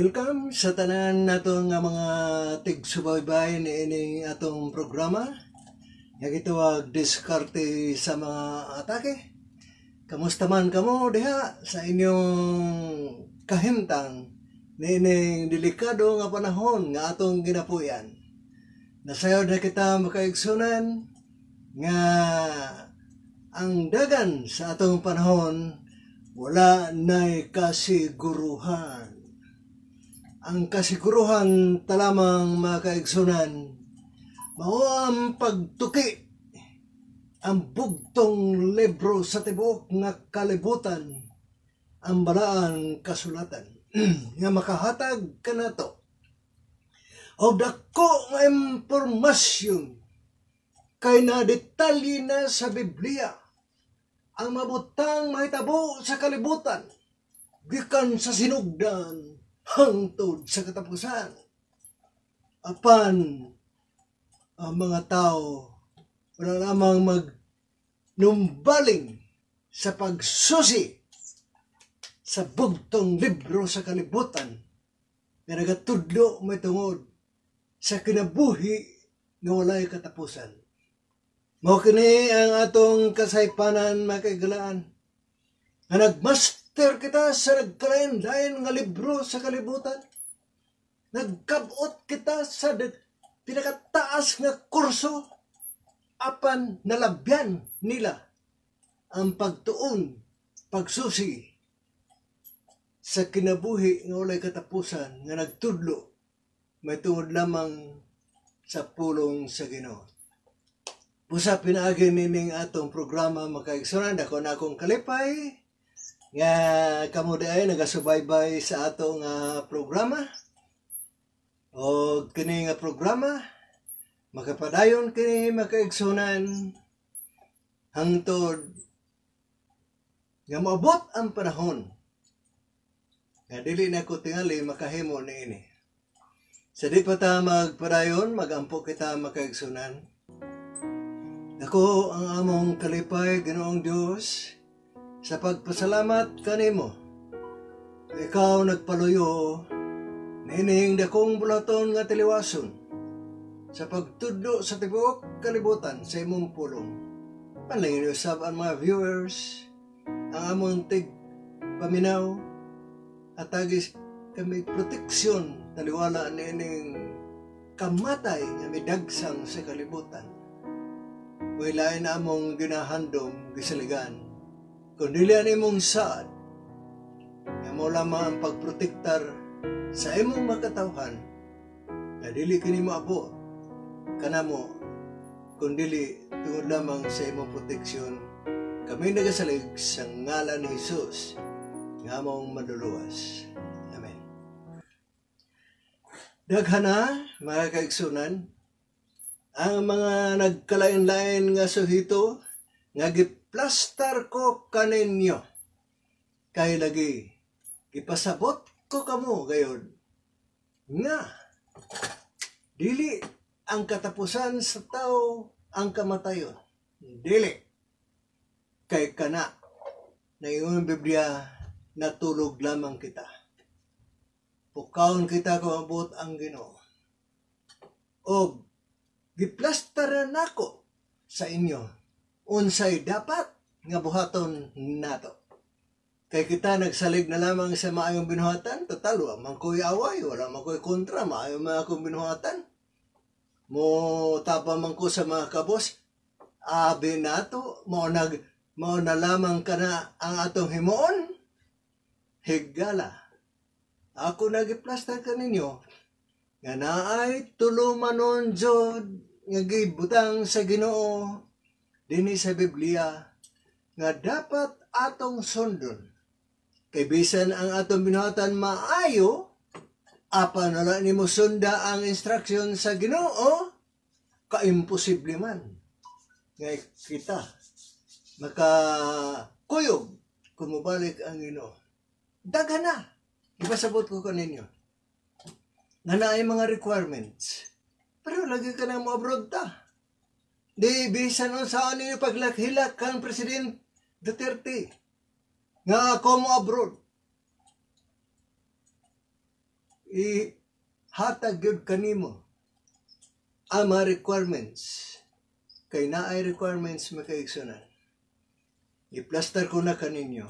Welcome sa tanan natong nga mga tigsubaybayan ini atong programa. Nga wag diskarte sa mga atake. Kamusta man kamo diha sa inyong kahimtang niining delikado nga panahon nga atong ginapuyan. Nasayod na kita makaigsunan nga ang dagan sa atong panahon wala na'y kasiguruhan ang kasiguruhan talamang makaigsunan, mao ang pagtuki ang bugtong libro sa tibuok nga kalibutan ang balaan kasulatan nga makahatag kanato o dako nga impormasyon kay na detalye na sa Biblia ang mabutang mahitabo sa kalibutan gikan sa sinugdan hangtod sa katapusan. Apan, ang mga tao wala lamang magnumbaling sa pagsusi sa bugtong libro sa kalibutan na nagatudlo may tungod sa kinabuhi nga walay katapusan. Mao kini ang atong kasaypanan makaigalaan nga nagmas After kita sa nagkalain-lain nga libro sa kalibutan, nagkabot kita sa pinakataas nga kurso, apan nalabyan nila ang pagtuon, pagsusi, sa kinabuhi nga walay katapusan nga nagtudlo may tungod lamang sa pulong sa Ginoo. Busa pinaagi nining atong programa makaigsunan ako na akong kalipay nga kamo ay nagasubaybay sa atong uh, programa o kini nga programa makapadayon kini makaigsunan hangtod nga maabot ang panahon nga dili na ko tingali makahimo ini sa di pa ta magpadayon magampo kita makaigsunan ako ang among kalipay ginoong Dios sa pagpasalamat kanimo. Ikaw nagpaluyo, nining dakong bulaton nga tiliwason, sa pagtudlo sa tibuok kalibutan sa imong pulong. Panlingin usab ang mga viewers, ang among tig paminaw, at agis kami proteksyon taliwala nining kamatay nga midagsang sa kalibutan. Wala na among ginahandong gisaligan kung dili ani mong saad, nga mo lamang ang pagprotektar sa imong makatawhan, na dili kini maabot kanamo kung dili tungod lamang sa imong proteksyon kami nagasalig sa ngalan ni Jesus nga mong maduluwas. Amen. Daghana, mga kaigsunan, ang mga nagkalain-lain nga suhito nga gip plaster ko kaninyo. Kay lagi, ipasabot ko kamo gayon. Nga, dili ang katapusan sa tao ang kamatayon. Dili. Kay kana, na yung Biblia, natulog lamang kita. Pukaon kita kumabot ang ginoo. O, giplastaran ako sa inyo unsay dapat nga buhaton nato. Kay kita nagsalig na lamang sa maayong binuhatan, total, wa man ko'y away, wala man ko'y kontra, maayong mga kong binuhatan. Mo tapa man ko sa mga kabos, abi nato, mo nag, mo na lamang kana ang atong himuon, Higala. Ako nagiplastar ka ninyo, nga naay tulumanon Jod, nga gibutang sa ginoo, dinhi sa Biblia nga dapat atong sundon. Kay bisan ang atong binuhatan maayo, apan wala nimo sunda ang instruction sa Ginoo, ka imposible man kay kita maka makakuyog kumubalik ang Ginoo. Daga na. Ibasabot ko kaninyo. Nga na mga requirements. Pero lagi ka na mo abroad ta. Di bisan unsa ano yung paglakhilak kang President Duterte nga ako abroad. I hatag yun kanimo ang mga requirements kay naay requirements i Iplaster ko na kaninyo.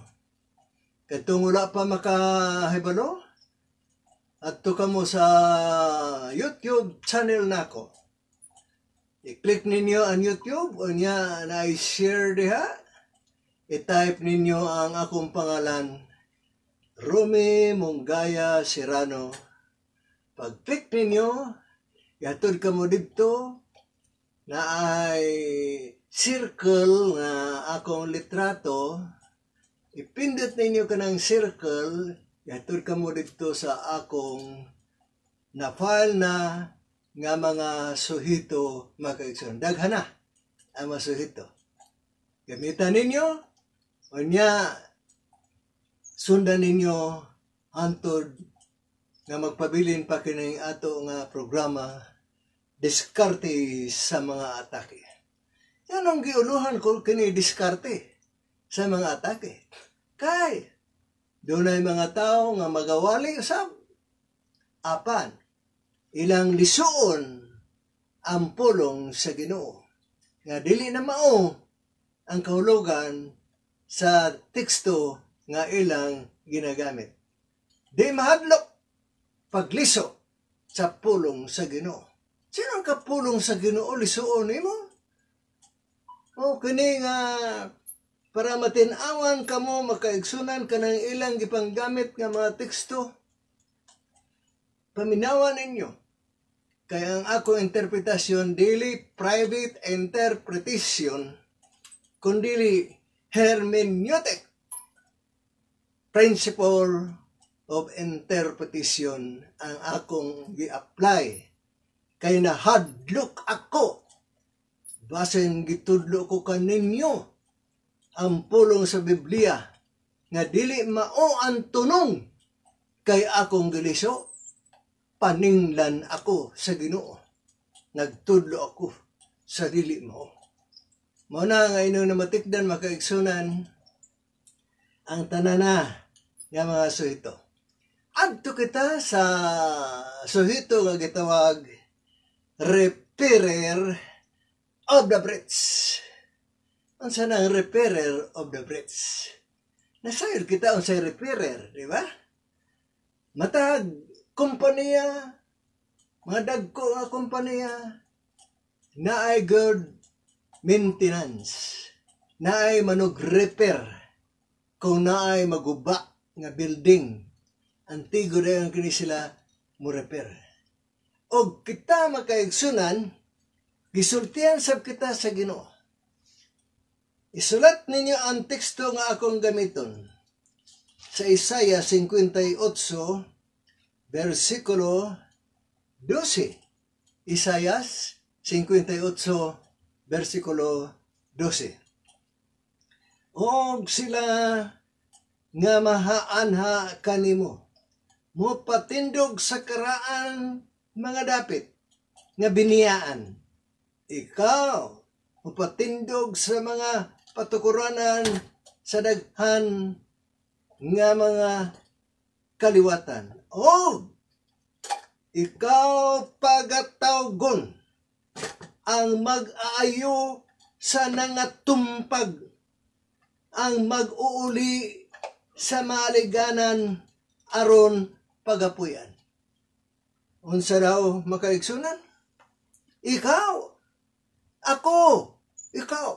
Katong wala pa makahibalo at to kamo sa YouTube channel na Na I-click ninyo ang YouTube o niya na i-share diha. I-type ninyo ang akong pangalan, Rumi Mongaya Serrano. Pag-click ninyo, yatod ka mo dito na ay circle na akong litrato. Ipindot ninyo ka ng circle, yatod ka mo dito sa akong na file na nga mga suhito mga Daghana ang mga suhito. Gamitan ninyo o niya sundan ninyo hantod nga magpabilin pa kining ato nga programa diskarte sa mga atake. Yan ang giuluhan ko kini diskarte sa mga atake. Kay, doon ay mga tao nga magawali usab. Apan, ilang lisuon ang pulong sa Ginoo. Nga dili na mao ang kahulugan sa teksto nga ilang ginagamit. Di mahadlok pagliso sa pulong sa Ginoo. Sino ang kapulong sa Ginoo lisuon nimo? O kini nga para matinawan kamo makaigsunan kanang ilang gipanggamit nga mga teksto paminawan ninyo kaya ang ako interpretasyon, dili private interpretation, kundili hermeneutic principle of interpretation ang akong gi-apply. kay na hadlok ako. Basin gitudlo ko kaninyo ang pulong sa Biblia nga dili mao ang tunong kay akong gilisok paninglan ako sa Ginoo. Nagtudlo ako sa dili mo. Mao na nga inong namatikdan makaigsunan ang tanana nga mga suhito. Adto kita sa suhito nga gitawag repairer of the Brits. Unsa na ang repairer of the Brits? Nasayod kita unsa repairer, di ba? Matag kumpanya, mga dagko nga ah, kumpanya, na ay good maintenance, na ay manog repair, kung na ay maguba nga building, antigo na yung kini sila mo repair. O kita makaigsunan, gisultian sab kita sa ginoo. Isulat ninyo ang teksto nga akong gamiton sa Isaiah 58 versículo 12. Isaías 58, versikulo 12. Og sila nga mahaanha kanimo, mupatindog sa karaan mga dapit nga biniyaan. Ikaw, mupatindog sa mga patukuranan sa daghan nga mga kaliwatan Oh! Ikaw pagatawgon ang mag-aayo sa nangatumpag ang mag-uuli sa maliganan aron pagapuyan. Unsa daw makaigsunan? Ikaw. Ako. Ikaw.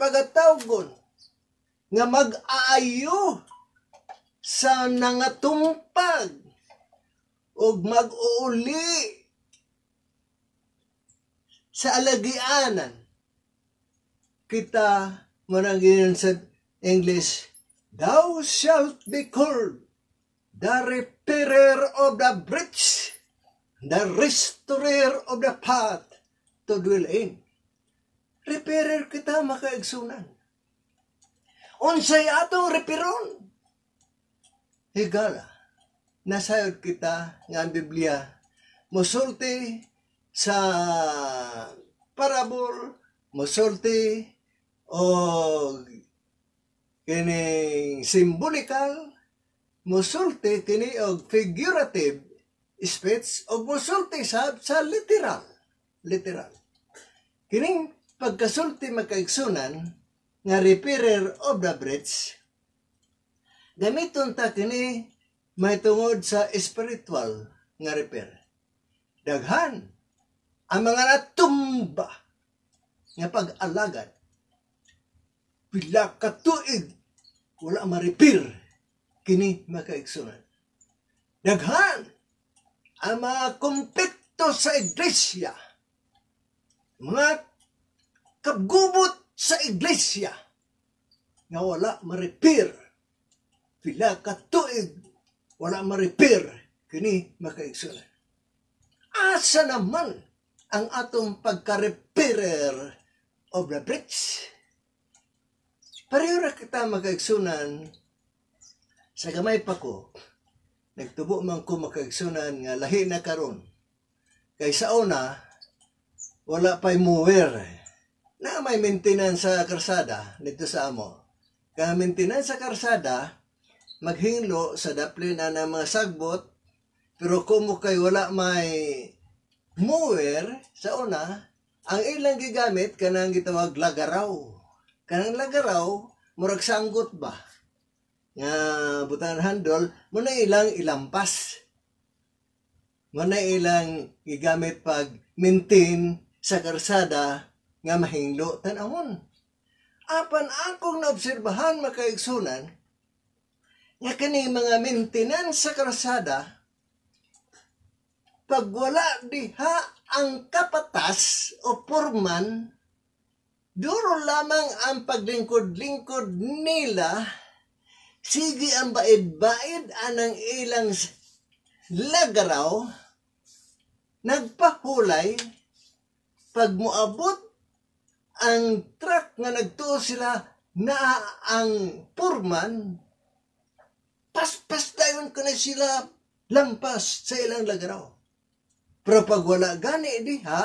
Pagatawgon nga mag-aayo sa nangatumpag og mag-uuli sa alagianan kita murang ginan sa English thou shalt be called the repairer of the breach the restorer of the path to dwell in repairer kita makaigsunan unsay atong repairon higala. Nasayod kita nga ang Biblia. Musulti sa parabol, musulti o kining symbolical, musulti kini og figurative speech o musulti sa, sa literal. Literal. Kining pagkasulti magkaigsunan nga repairer of the bridge Gamiton ta kini may tungod sa spiritual nga repair. Daghan ang mga natumba nga pag-alagad. Pila ka tuig wala ma-repair kini makaigsunan. Daghan ang mga kumpekto sa iglesia. Mga kabgubot sa iglesia nga wala ma-repair pila ka tuig wala ma-repair kini makaigsunan. Asa naman ang atong pagka-repairer of the bridge? Pareho ra kita makaigsunan sa gamay pa ko. Nagtubo man ko makaigsunan nga lahi na karon. Kay sa una, wala pa'y mover. na may maintenance sa karsada nito sa amo. Kaya maintenance sa karsada, maghinglo sa dapli na ng mga sagbot, pero kumo kay wala may mower sa una, ang ilang gigamit kanang gitawag lagaraw. Kanang lagaraw, murag sanggot ba? Nga butang mo na ilang ilampas. mo na ilang gigamit pag maintain sa karsada nga mahinglo tanahon. Apan akong naobserbahan makaigsunan, nga kani mga maintenance sa karsada pag wala diha ang kapatas o porman duro lamang ang paglingkod-lingkod nila sige ang baid-baid anang ilang lagaraw nagpahulay pag muabot ang truck nga nagtuo sila na ang purman paspas dayon ka na sila lampas sa ilang lagaraw. Pero pag wala gani diha,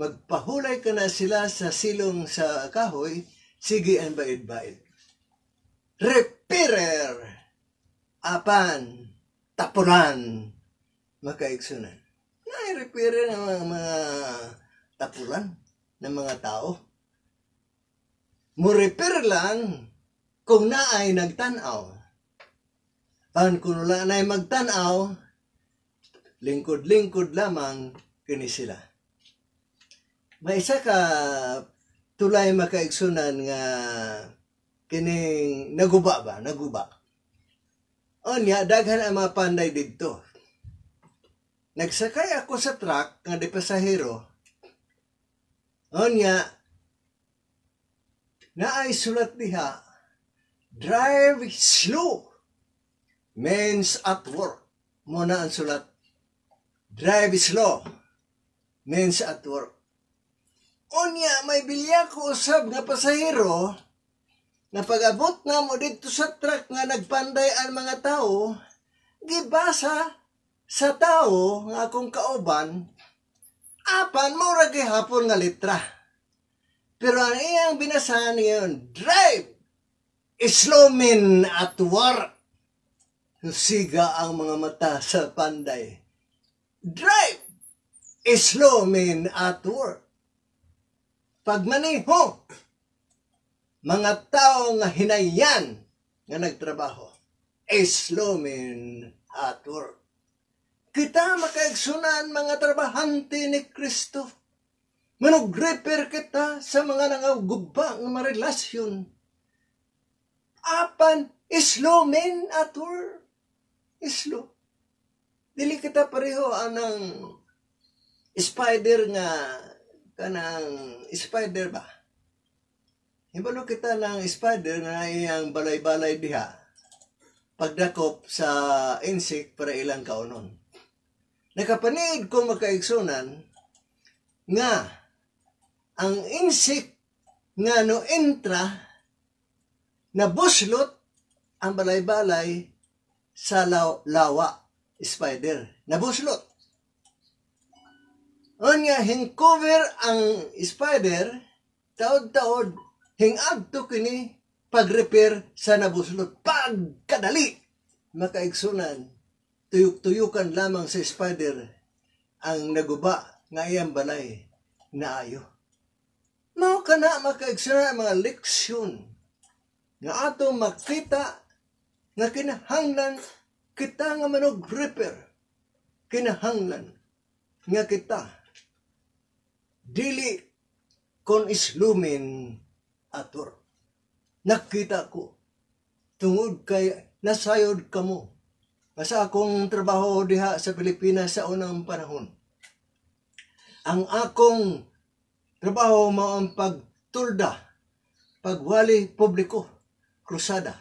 magpahulay ka na sila sa silong sa kahoy, sige ang bait-bait. Repairer apan Tapunan! makaiksunan. Na-repairer ng mga, mga tapulan ng mga tao. Mo-repair lang kung naay nagtanaw. Ang kung wala naay magtanaw, lingkod-lingkod lamang kini sila. May isa ka tulay makaigsunan nga kining naguba ba? Naguba. O niya, daghan ang mga panday dito. Nagsakay ako sa truck nga di pasahero. O naay sulat diha Drive slow. Means at work. Muna ang sulat. Drive slow. Means at work. Onya, may bilya ko usab nga pasahero na pag-abot na mo dito sa truck nga nagpanday ang mga tao, gibasa sa tao nga akong kauban, apan mo ra hapon nga litra. Pero ang iyang binasahan ngayon, drive! Islomin at war. Siga ang mga mata sa panday. Drive! Islomin at war. Pagmaniho, mga tao nga hinayan nga nagtrabaho. Islomin at war. Kita makaigsunan mga trabahante ni Kristo. Manugreper kita sa mga nangagubba ng marelasyon apan islo men atur islo dili kita pareho anang spider nga kanang spider ba Hibalo kita ng spider na iyang balay-balay diha pagdakop sa insect para ilang kaunon. Nakapanid ko makaiksunan nga ang insect nga no entra Nabuslot ang balay-balay sa law lawa spider. Nabuslot. On nga, hincover ang spider, taod-taod, to kini pag sa nabuslot. Pagkadali, makaigsunan, tuyok-tuyukan lamang sa spider ang naguba nga iyang balay na ayo. Mao kana makaigsunan mga leksyon nga atong makita nga kinahanglan kita nga manog repair. Kinahanglan nga kita dili kon islumin ator. Nakita ko tungod kay nasayod kamo sa akong trabaho diha sa Pilipinas sa unang panahon. Ang akong trabaho mao ang pagtulda, pagwali publiko krusada.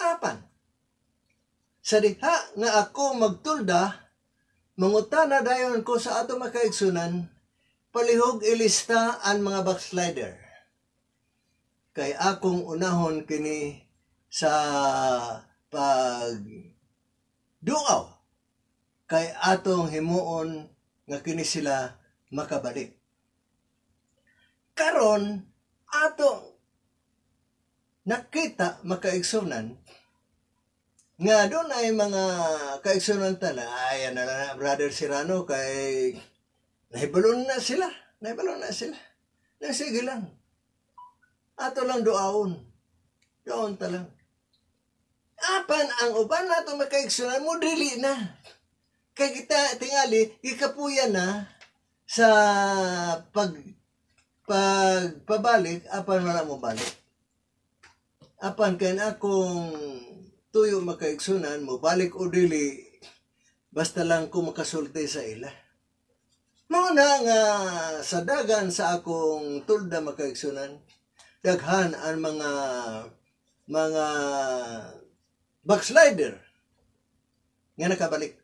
Apan, sa diha nga ako magtulda, mangutana dayon ko sa ato makaigsunan, palihog ilista ang mga backslider. Kay akong unahon kini sa pag duaw kay atong himuon nga kini sila makabalik. Karon ato nakita makaigsunan nga doon ay mga kaigsunan tala ay ano na brother Sirano kay nahibalon na sila nahibalon na sila nasige lang ato lang doaon doon talang apan ang uban nato makaigsunan mo dili na kay kita tingali ikapuya na sa pag pagpabalik apan wala mo balik apan kan akong tuyo makaigsunan mo balik o dili basta lang ko makasulti sa ila mao na nga sa dagan sa akong tulda makaigsunan daghan ang mga mga backslider nga nakabalik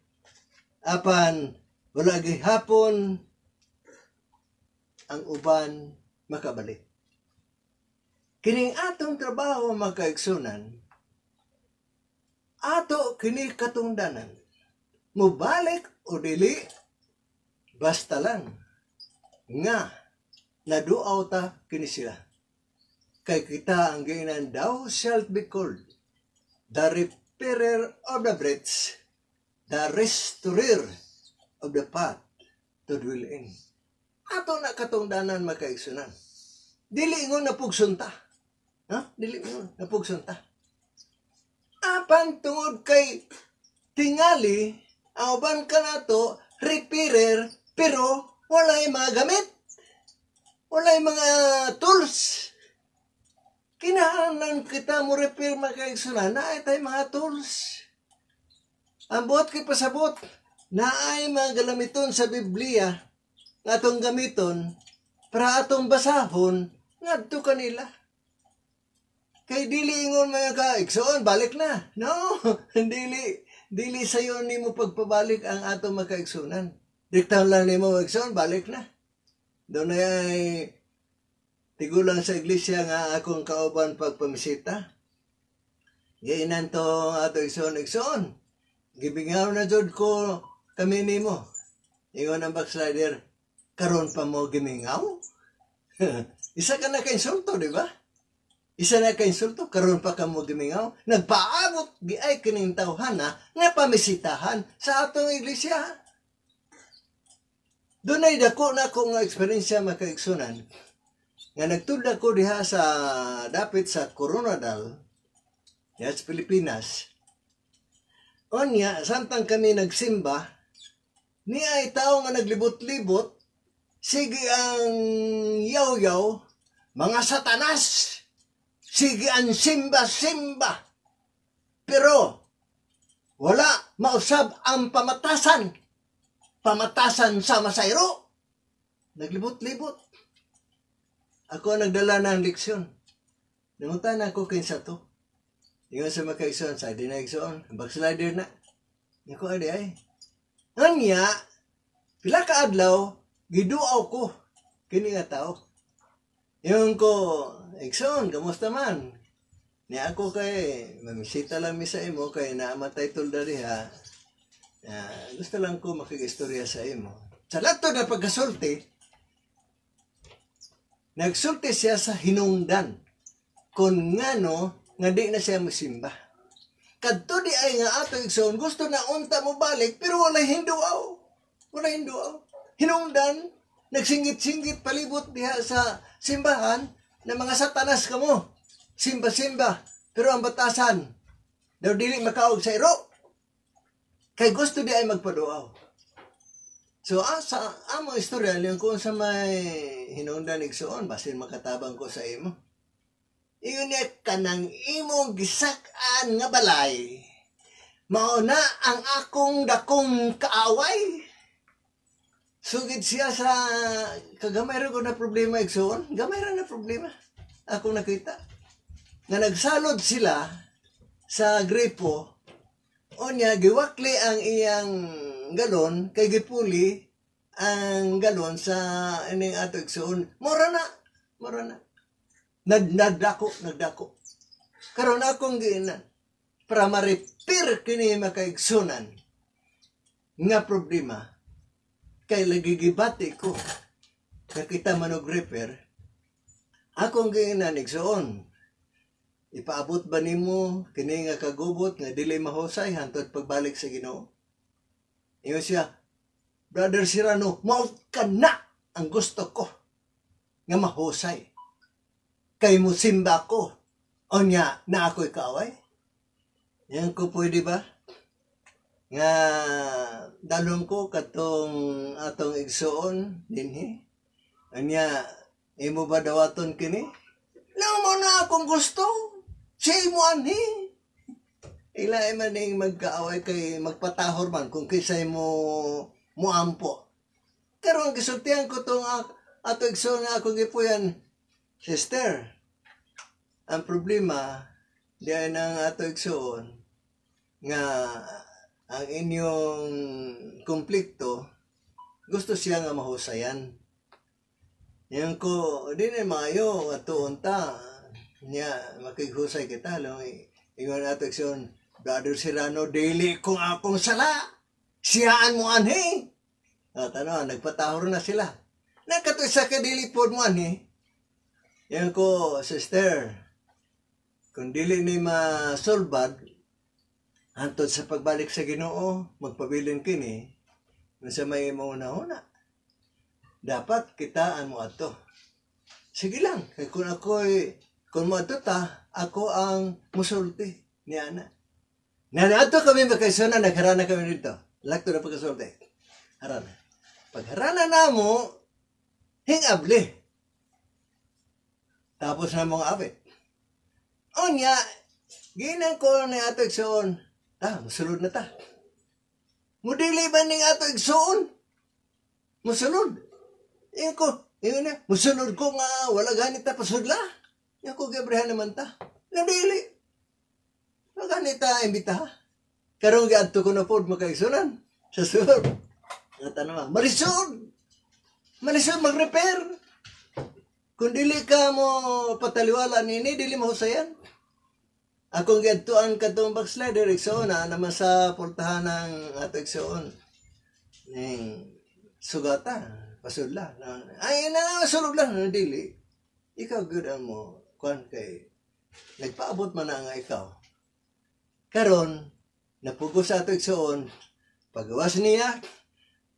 apan wala gihapon ang uban makabalik Kining atong trabaho magkaigsunan, ato kini katungdanan. Mubalik o dili, basta lang. Nga, naduaw ta kini sila. Kay kita ang ginan daw shall be called the repairer of the breach, the restorer of the path to dwell in. Ato na katungdanan makaigsunan. Dili ingon napugsunta. Ha? Dili mo. Napugsan ta. Ah. Apan tungod kay tingali, auban ka na to, repairer, pero wala yung mga gamit. Wala yung mga tools. Kinahanglan kita mo repair makaigsunan na ay mga tools. Ang buot kay pasabot na ay mga galamiton sa Biblia nga atong gamiton para atong basahon ngadto kanila. Kay dili ingon mga ka, iksoon, balik na. No, dili, dili sa'yo nimo pagpabalik ang ato makaiksunan. Diktaon lang nimo mo, iksoon, balik na. Doon ay tigulang sa iglesia nga akong kauban pagpamisita. Gainan to ato iksoon, iksoon. Gibingaw na jud ko kami ni Ingon ang backslider, karon pa mo gimingaw? Isa ka na kainsulto, di ba? Isa na ka insulto, karon pa ka mo gimingaw, nagpaabot giay kining kining tawhana nga pamisitahan sa atong iglesia. Dunay dako na ko nga eksperyensya makaigsunan nga nagtulda ko diha sa dapit sa Coronadal, diha sa Pilipinas. Onya, samtang kami nagsimba, ni ay tao nga naglibot-libot, sige ang yaw-yaw, mga satanas! Sige ang simba-simba. Pero, wala mausab ang pamatasan. Pamatasan sa iro. Naglibot-libot. Ako nagdala ng leksyon. Nanguntan ako kinsa to. Ingon sa mga kaigsoon, sa di na igsoon, backslider na. Ako adi ay. Anya, pila ka adlaw, giduaw ko, kini nga tao. Yung ko, Ikson, kamusta man? Ni ako kay, mamisita lang mi sa imo kay naamatay tul dali ha. Uh, gusto lang ko makigistorya sa imo. Sa lato na pagkasulti, nagsulti siya sa hinungdan kung ngano nga di na siya musimba. Kadto di ay nga ato ikson, gusto na unta mo balik, pero wala hindu aw. Wala hindu aw. Hinungdan, nagsingit-singit palibot diha sa simbahan, na mga satanas kamo. Simba-simba. Pero ang batasan, daw dili makaog sa iro. Kay gusto di ay magpaduaw. So, ah, sa amo ah, istorya lang kung sa may hinungdan igsuon, basin makatabang ko sa imo. Iyon niya kanang imong gisakaan nga balay. Mao na ang akong dakong kaaway. Sugid siya sa kagamay ra ko na problema igsoon. Gamay na problema. Ako nakita. Nga nagsalod sila sa gripo. O niya, giwakli ang iyang galon kay gipuli ang galon sa ining ato igsoon. Mura na. Mura na. Nad, nagdako, nagdako. Karon akong giinan para ma-repair kini makaigsunan nga problema kay nagigibati ko nakita kita og repair ako ang giinan igsuon ipaabot ba nimo kini nga kagubot nga dili mahusay hangtod pagbalik sa Ginoo iyo siya brother Sirano mao kana ang gusto ko nga mahusay kay mo simba ko onya na ako'y kaaway yan ko pwede ba nga dalom ko katong atong igsuon dinhi anya imo ba dawaton kini Lao mo na akong gusto. Say mo ani. Ila man ning magkaaway kay magpatahor man kung kisay mo muampo. Pero ang gisultihan ko tong ato igsuon nga akong ipuyan sister, ang problema diyan ang ato igsuon nga ang inyong kumplekto, gusto siya nga mahusayan. Yan ko, di na mayo, atuon niya, makighusay kita, no? Ingon ato aksyon, Brother Serrano, daily kung akong sala, siyaan mo anhe. O, tanong, nagpatahor na sila. Nakatoy sa kadili po mo anhe. Yan ko, sister, kung dili ni masolbad, Hantod sa pagbalik sa Ginoo, magpabilin kini sa may mauna-una. Dapat kitaan mo ato. Sige lang, kay kung ako'y kung mo ato ta, ako ang musulti ni Ana. Na ato kami na nagharana kami dito. Lakto na pagkasulti. Harana. Pagharana na mo, hingable. Tapos na mga apit. Onya, ginan ko na ato iksoon, Ah, musulod na ta. Mudili ba ning ato igsuon? Musulod. Iyon ko, iyon na, musulod ko nga, wala ganit ta pasudla. Yan ko gabrihan naman ta. Nabili. Wala ganit ta imbita. Karong gaadto ko na po makaigsunan. Sa sur. Natanong, marisod! Marisod, mag-repair! Kung dili ka mo pataliwala nini, dili mahusayan. Akong giadtuan katong backslider igsoon na ah, naman sa portahan ng ato igsoon. Ning sugata pasudla. Ay na na sulog lang ng dili. Ikaw gud ah, mo kwan kay nagpaabot man na nga ikaw. Karon napugos sa ato igsoon pagawas niya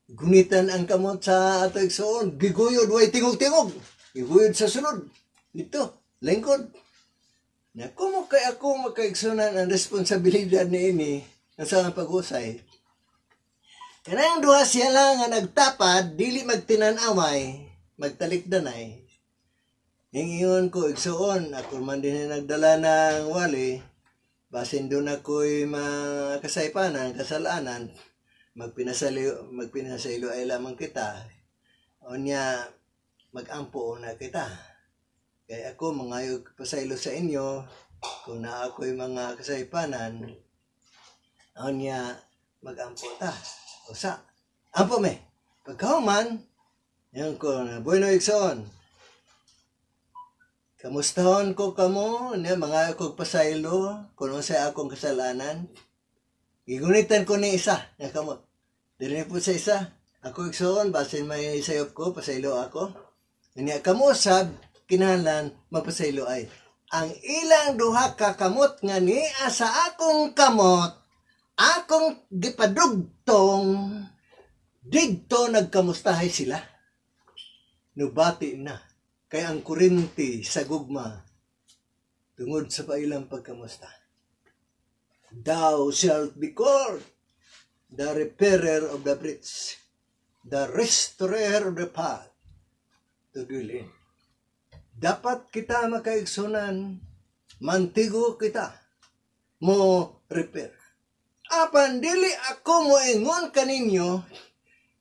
gunitan ang kamot sa ato igsoon giguyod way tingog-tingog. giguyod sa sunod. Dito, Lengkod na kumo kay ako makaigsunan ang responsibilidad ni ini sa pag-usay. Kanang duha siya lang nga nagtapad, dili magtinanaway, magtalikdanay. Hingiyon ko igsuon, ako man din nagdala ng wali, basin doon ako'y makasaypanan, kasalanan, magpinasalo, magpinasalo ay lamang kita, o niya, magampo na kita. Kaya ako, mangayog pasaylo sa inyo, kung na ako'y mga kasaypanan, aon niya, magampo ta, o sa, ampo me, pagkauman, yan ko na, bueno iksoon, Kamustaon ko kamo, niya mga akong pasaylo, kung ano sa akong kasalanan. Igunitan ko ni isa, niya kamo. Dili po sa isa, ako iksoon, basin may sayop ko, pasaylo ako. Niya kamo, sab, kinahanglan magpasaylo ay ang ilang duha ka kamot nga ni asa akong kamot akong gipadugtong didto nagkamustahay sila nubati na kay ang kurinti sa gugma tungod sa pailang pagkamusta thou shalt be called the repairer of the bridge the restorer of the path to Guilin dapat kita makaigsunan mantigo kita mo repair apan dili ako mo ingon kaninyo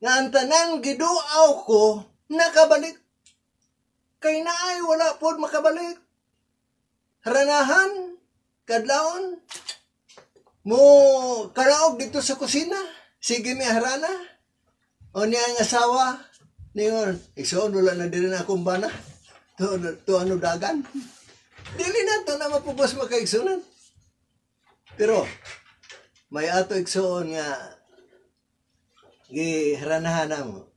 nga ang tanan giduaw ko nakabalik kay naay wala pod makabalik ranahan kadlaon, mo karaog dito sa kusina sige mi harana o niya ang asawa ningon igsoon wala na diri na akong bana to, to ano dagan. Dili na to na mapubos makaigsunan. Pero, may ato igsuon nga giharanahan na mo.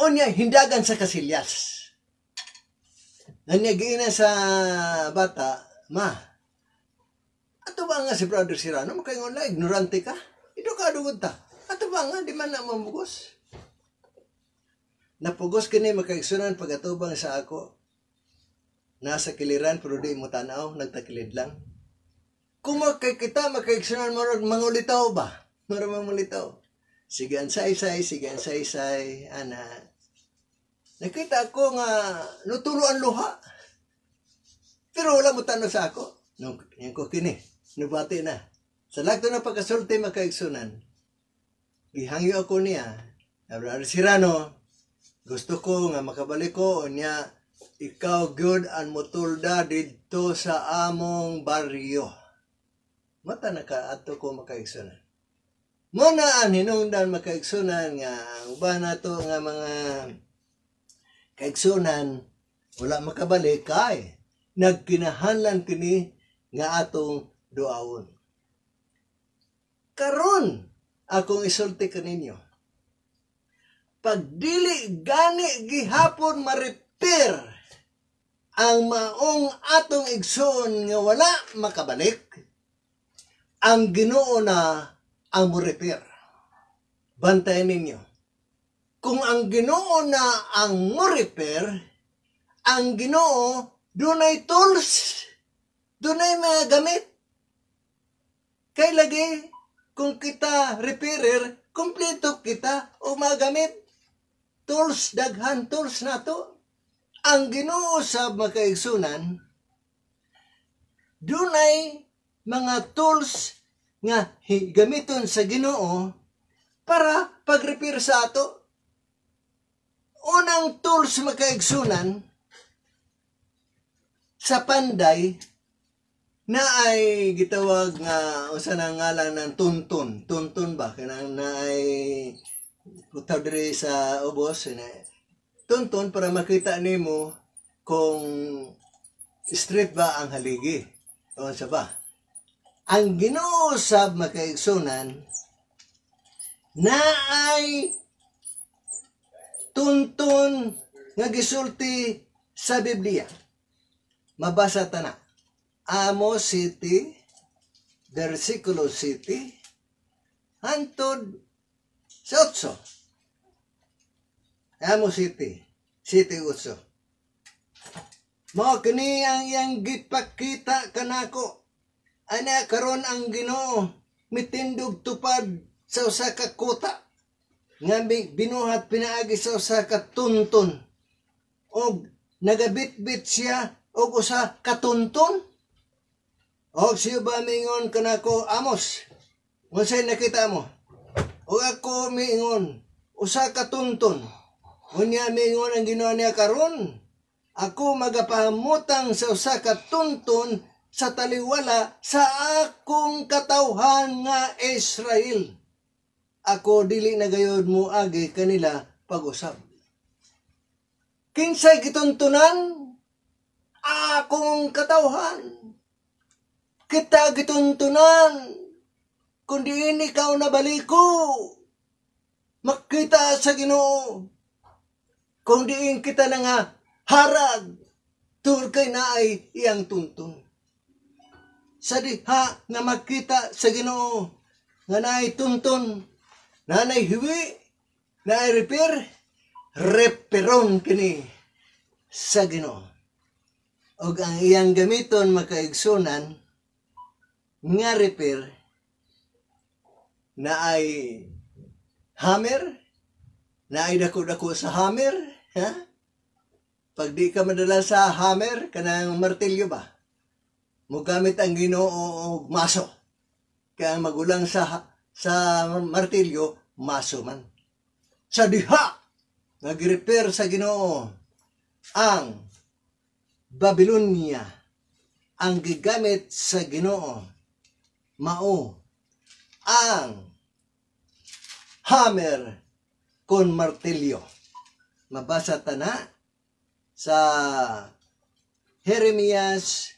Onya, hindagan sa kasilyas. Anya, giina sa bata, ma, ato ba nga si Brother Sirano, makaingon na, ignorante ka? Ito ka, dugod ta. Ato ba nga, di man na mamugos? Napugos kini makaigsunan pagatubang sa ako. Nasa kiliran pero di mo tanaw, nagtakilid lang. Kung makay kita makaigsunan marag mangulitaw ba? Marag mangulitaw. Sige ang say-say, sige ang say-say, ana. Nakita ako nga nutulo ang luha. Pero wala mo tanaw sa ako. Nung, yan ko kini, nabati na. Sa lagto na pagkasulti makaigsunan, gihangyo ako niya, Abraham Sirano, gusto ko nga makabalik ko niya ikaw good ang mutulda didto sa among baryo. Mata na ka ato ko makaigsunan. Muna ang hinungdan makaigsunan nga ang uban nato nga mga kaigsunan wala makabalik kay nagkinahanlan kini nga atong duawon Karon akong isulti kaninyo pag gani gihapon ma-repair ang maong atong igsoon nga wala makabalik ang Ginoo na ang mo-repair bantayan ninyo kung ang Ginoo na ang mo ang Ginoo dunay tools dunay mga gamit kay lagi kung kita repairer kompleto kita o magamit tools, daghan tools na to. Ang ginoo sa makaigsunan, dunay mga tools nga gamiton sa ginoo para pag sa ato. Unang tools makaigsunan sa panday na ay gitawag nga usa na ngalan ng tuntun. Tuntun ba? Kanang na ay rutaw diri sa ubos eh, na tunton para makita nimo kung straight ba ang haligi o sa ba ang ginuusab sab makaigsunan na ay tunton nga gisulti sa Biblia mabasa ta na Amos City versikulo City hantod sa 8 Amo City. City Uso. Mao kini ang yang gipakita kanako. Ana karon ang Ginoo mitindog tupad sa usa ka kuta nga binuhat pinaagi sa usa ka tunton og nagabitbit siya og usa ka tunton og siya ba mingon kanako Amos unsay nakita mo og ako miingon usa ka tunton Unya mingon ang Ginoo niya karon, ako magapahamutang sa usa ka tunton sa taliwala sa akong katawhan nga Israel. Ako dili na gayod mo agi kanila pag-usab. Kinsay gituntunan akong katawhan. Kita gituntunan kundi ini ka ikaw nabaliko. Makita sa Ginoo kung diin kita na nga, harag, turkay na ay iyang tuntun. Sa diha nga makita sa ginoo, nga na ay tuntun, na na hiwi, na ay repair, reperon kini sa ginoo. O ang iyang gamiton makaigsunan, nga repair, na ay hammer, Naay dako dako sa hammer, ha? Pag di ka madala sa hammer, kanang martilyo ba? Mugamit ang Ginoo og maso. Kaya magulang sa sa martilyo, maso man. Sa diha nagrepair sa Ginoo ang Babylonia ang gigamit sa Ginoo mao ang hammer kon martilyo. Mabasa tana sa Jeremias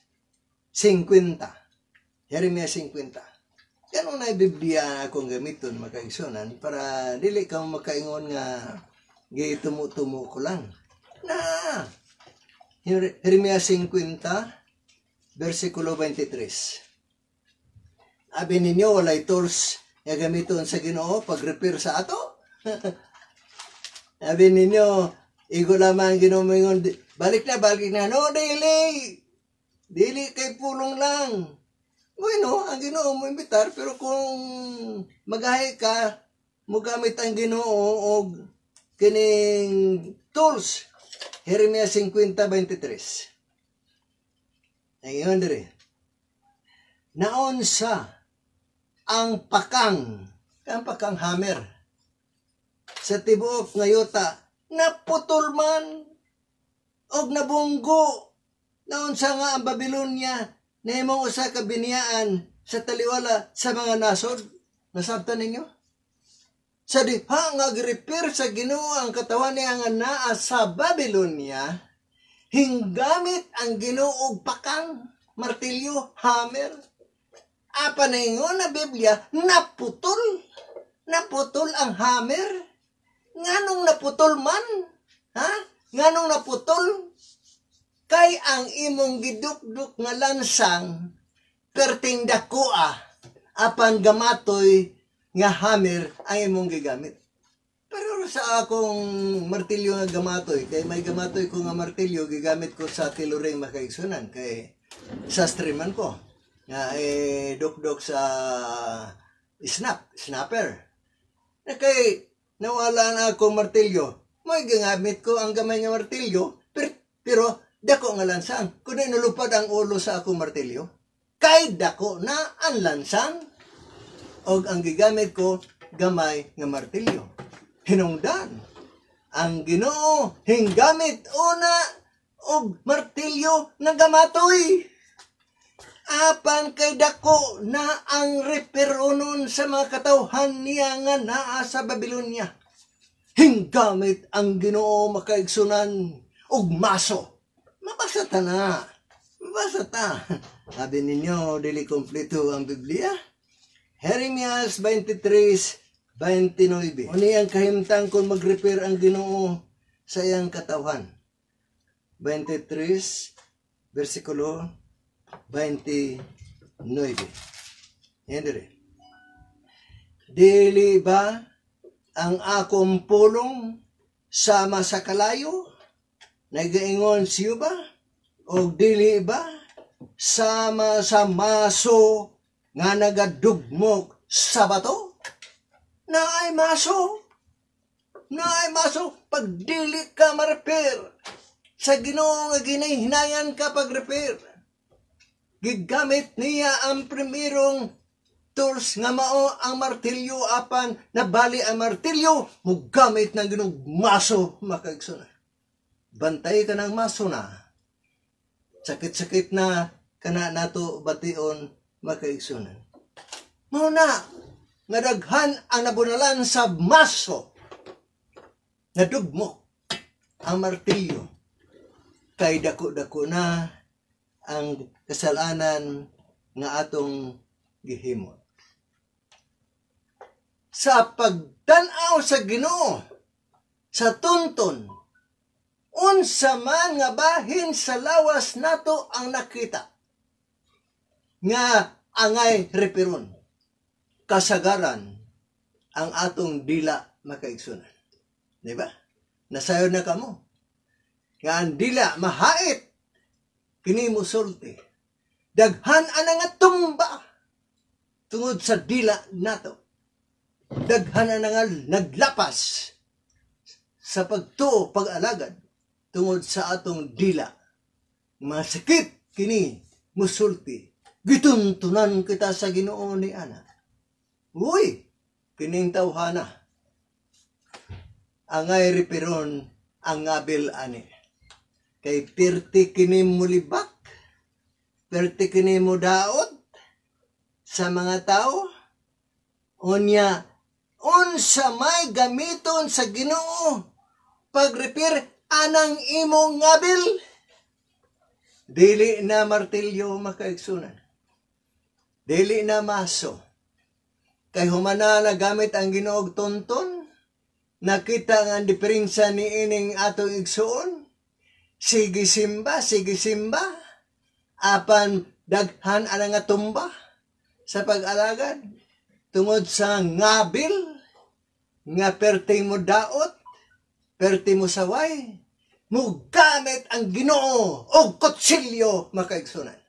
50. Jeremias 50. Yan na Biblia akong gamiton makaigsunan para dili ka makaingon nga gitumutumo ko lang. Na! Jeremias 50 versikulo 23. Abi ninyo walay tools nga gamiton sa Ginoo pag repair sa ato. Sabi ninyo, igo lamang ginumingon. Balik na, balik na. No, daily. Daily kay pulong lang. Bueno, ang ginoo mo imbitar, pero kung magahay ka, mo gamit ang ginoo o kining tools. Jeremias 50.23 Ngayon dire. Naon sa ang pakang, ang pakang hammer sa tibuok nga yuta naputol man og nabunggo naon sa nga ang Babylonia nahimong usa ka biniaan sa taliwala sa mga nasod nasabtan ninyo sa diha nga girepir sa Ginoo ang katawan ni ang naa sa Babylonia hinggamit ang Ginoo og pakang martilyo hammer apa na ingon na Biblia naputol naputol ang hammer nga naputol man, ha? Nga naputol, kay ang imong gidukduk nga lansang, perting dakua, apan gamatoy nga hammer ang imong gigamit. Pero sa akong martilyo nga gamatoy, kay may gamatoy ko nga martilyo, gigamit ko sa tiluring makaigsunan, kay sastre man ko, nga eh, dukduk sa snap, snapper. Na kay nawala na akong martilyo. May gingamit ko ang gamay nga martilyo, pero, pero dako nga lansang. Kundi nalupad ang ulo sa akong martilyo. Kay dako na ang lansang. O ang gigamit ko, gamay nga martilyo. Hinungdan. Ang ginoo, hinggamit una, og martilyo ng gamatoy apan kay dako na ang reperonon sa mga katawhan niya nga naa sa Babilonya. Hinggamit ang ginoo makaigsunan og maso. Mabasa ta na. Mabasa ta. Sabi ninyo, dili kompleto ang Biblia. Jeremias 23, 29. Uni ang kahimtang kung mag-repair ang ginoo sa iyang katawhan. 23, versikulo 29. Yan dire. Dili ba ang akong pulong sama sa kalayo? Nagaingon siyo ba? O dili ba sama sa maso nga nagadugmok sa bato? Na ay maso. Na ay maso. Pagdili ka ma Sa ginoo nga ginahinayan ka pag-repair gigamit niya ang primerong tools nga mao ang martilyo apan nabali ang martilyo mugamit ng ginong maso makagsunan bantay ka ng maso na sakit-sakit na kana nato bation makaigsunan mao na nga daghan ang nabunalan sa maso nadugmo ang martilyo kay dako-dako na ang kasalanan nga atong gihimot. Sa pagtanaw sa Ginoo, sa tuntun, unsa man nga bahin sa lawas nato ang nakita nga angay reperon kasagaran ang atong dila makaigsunan. Di ba? Nasayo na kamo. Nga ang dila mahait kini musulti daghan ana nga tumba tungod sa dila nato daghan ana nga naglapas sa pagtuo pag-alagad tungod sa atong dila masakit kini musulti gituntunan kita sa Ginoo ni ana uy kining tawhana angay ripiron ang ngabil ani Kay pirti kini mulibak, pirti kini mo daot sa mga tao. Unya, unsa may gamiton sa ginoo pag-repair anang imong ngabil. Dili na martilyo makaigsunan. Dili na maso. Kay humana na gamit ang ginoog tonton, nakita ang diferensya ni ining atong igsuon, Sige simba, sige simba. Apan daghan ana nga tumba sa pag-alagad tungod sa ngabil nga perte mo daot, perte mo saway, mugamit ang ginoo o kutsilyo makaigsunan.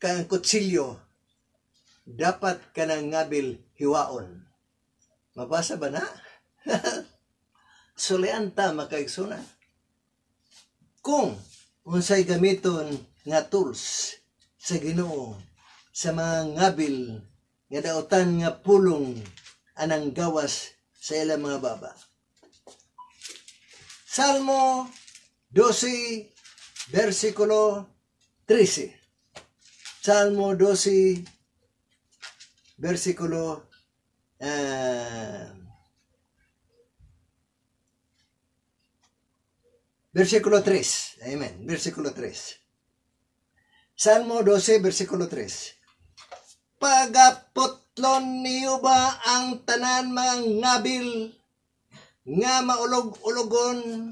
Kaya ang kutsilyo, dapat ka ng ngabil hiwaon. Mabasa ba na? Sulian ta makaigsunan kung unsay gamiton nga tools sa Ginoo sa mga ngabil nga daotan nga pulong anang gawas sa ilang mga baba. Salmo 12 versikulo 13. Salmo 12 versikulo uh, Versículo 3. Amen. Versículo 3. Salmo 12, versículo 3. Pagaputlon niyo ba ang tanan mga ngabil nga maulog-ulogon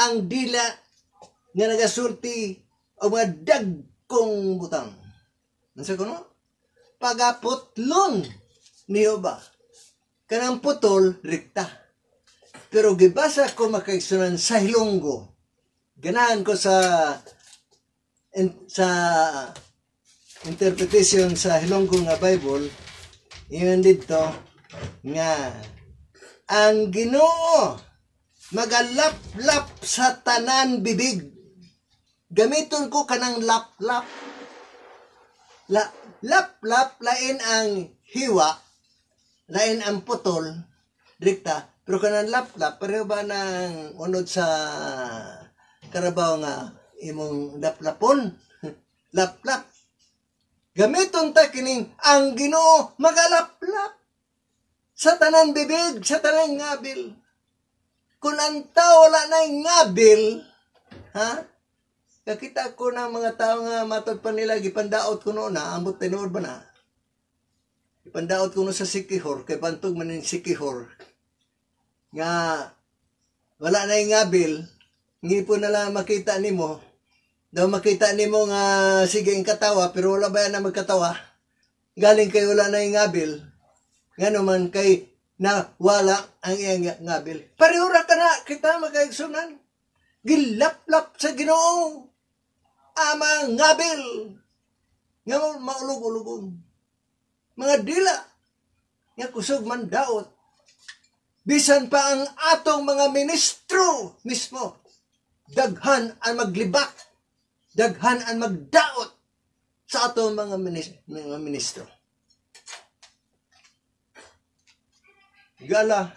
ang dila nga nagasulti o mga dagkong butang. Nasa ko no? Pagaputlon niyo ba? Kanang putol, rikta pero gibasa ko makaigsunan sa Hilonggo. Ganahan ko sa in, sa interpretation sa Hilonggo nga Bible, yun dito nga ang Ginoo magalap-lap sa tanan bibig. Gamiton ko kanang lap-lap. La, lap-lap lain ang hiwa, lain ang putol, direkta, pero kanang laptop, pareho ba ng unod sa karabaw nga imong laplapon? laplap. Gamiton ta kining ang Ginoo magalaplap sa tanan bibig, sa tanan ngabil. Kung ang tao wala na ngabil, ha? Kakita ko na mga tao nga matod pa nila, gipandaot ko noon na, ambot tinuod ba na? Ipandaot ko noon sa sikihor, kay pantog man yung sikihor, nga wala na yung ngabil, hindi po nala makita nimo. Daw makita nimo nga sige ang katawa pero wala ba yan na magkatawa? Galing kay wala na yung ngabil. Ngano man kay na wala ang iyang ngabil. Pariura ka na kita magkaigsunan Gilaplap sa Ginoo. Ama ngabil. Nga maulog-ulogong. Mga dila. Nga kusog man daot bisan pa ang atong mga ministro mismo, daghan ang maglibak, daghan ang magdaot sa atong mga, mga ministro. Gala,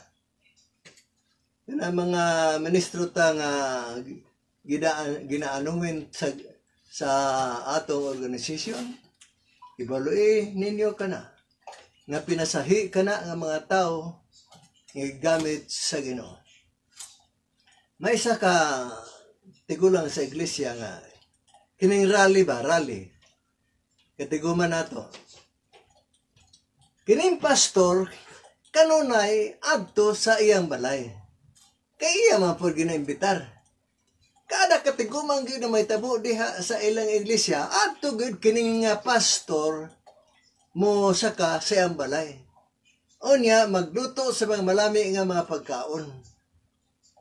na mga ministro ta nga gina, ginaanumin sa, sa atong organisasyon. Ibalui ninyo kana nga pinasahi kana nga mga tao gamit sa Ginoo. May isa ka tigulang sa iglesia nga kining rally ba rally katiguman nato. Kining pastor kanunay adto sa iyang balay. Kay iya man pud ginaimbitar. Kada katigumang gyud may tabo diha sa ilang iglesia adto gyud kining pastor mo saka sa iyang balay Unya, magluto sa mga malami nga mga pagkaon.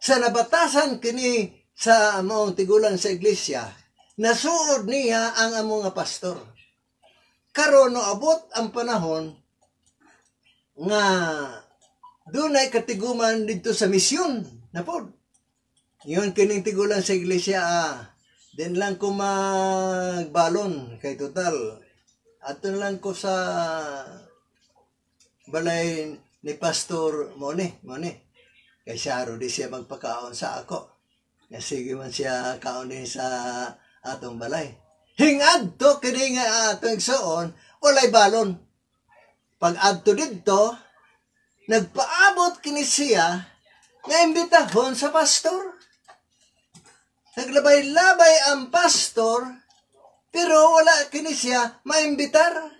Sa nabatasan kini sa among tigulang sa iglesia, nasuod niya ang among nga pastor. Karon no abot ang panahon nga dunay katiguman dito sa misyon na pod. Yun kining tigulan sa iglesia ah. Din lang ko magbalon kay total. Aton lang ko sa balay ni Pastor Mone, Mone. Kay Saro di siya magpakaon sa ako. Nga sige man siya kaon sa atong balay. Hingad to, kini nga atong soon, walay balon. Pag adto dito, nagpaabot kini siya nga imbitahon sa pastor. Naglabay-labay ang pastor, pero wala kini siya maimbitar.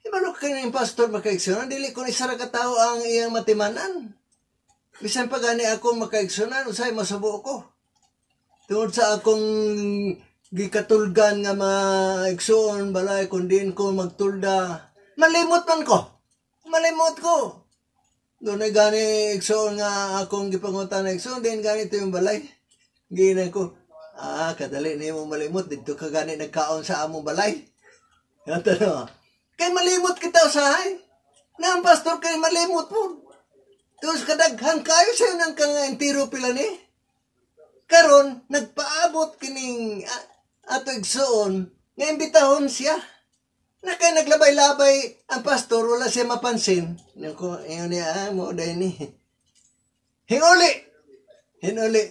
Ibalok eh, ka ng pastor makaigsoonan, dili ko ni sara katao ang iyang matimanan. Bisan pa gani ako makaigsoonan, usay masabo ko. Tungod sa akong gikatulgan nga maigsoon, balay, din ko magtulda. Malimot man ko. Malimot ko. Doon ay gani igsoon nga akong gipangutan na igsoon, din ganito yung balay. Ginan ko, ah, kadali na mo malimot, dito ka gani nagkaon sa among balay. Ano tanong? Kay malimot kita usahay. Na ang pastor kay malimot po. Tapos kadaghan kayo sa'yo ng kangaintiro pila ni. Karon, nagpaabot kining ato igsoon nga imbitahon siya. Na kay naglabay-labay ang pastor, wala siya mapansin. Nako, yun niya, ah, mo dahil ni. Hinuli! Hinuli.